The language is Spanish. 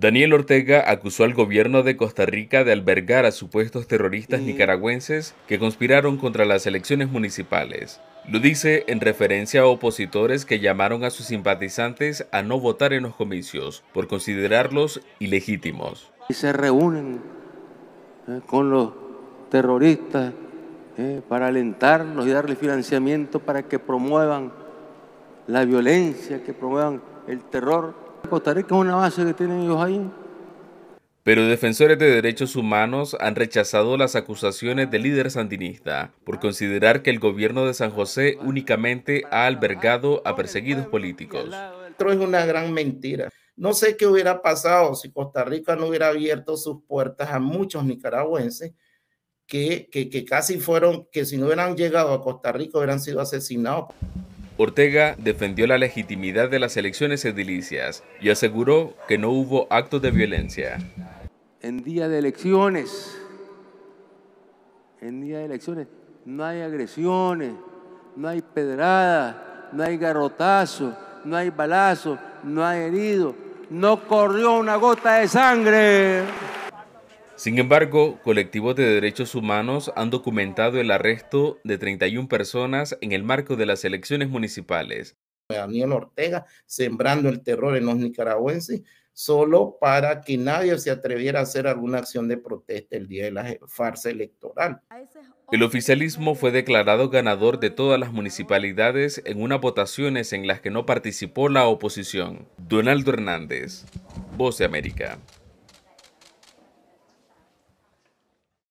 Daniel Ortega acusó al gobierno de Costa Rica de albergar a supuestos terroristas mm. nicaragüenses que conspiraron contra las elecciones municipales. Lo dice en referencia a opositores que llamaron a sus simpatizantes a no votar en los comicios por considerarlos ilegítimos. Y se reúnen eh, con los terroristas eh, para alentarlos y darles financiamiento para que promuevan la violencia, que promuevan el terror Costa Rica es una base que tienen ellos ahí. Pero defensores de derechos humanos han rechazado las acusaciones del líder sandinista por considerar que el gobierno de San José únicamente ha albergado a perseguidos políticos. Esto es una gran mentira. No sé qué hubiera pasado si Costa Rica no hubiera abierto sus puertas a muchos nicaragüenses que, que, que casi fueron, que si no hubieran llegado a Costa Rica hubieran sido asesinados. Ortega defendió la legitimidad de las elecciones edilicias y aseguró que no hubo actos de violencia. En día de elecciones, en día de elecciones, no hay agresiones, no hay pedradas, no hay garrotazo, no hay balazo, no hay herido, no corrió una gota de sangre. Sin embargo, colectivos de derechos humanos han documentado el arresto de 31 personas en el marco de las elecciones municipales. Pues, Daniel Ortega sembrando el terror en los nicaragüenses solo para que nadie se atreviera a hacer alguna acción de protesta el día de la farsa electoral. El oficialismo fue declarado ganador de todas las municipalidades en unas votaciones en las que no participó la oposición. Donaldo Hernández, Voz de América.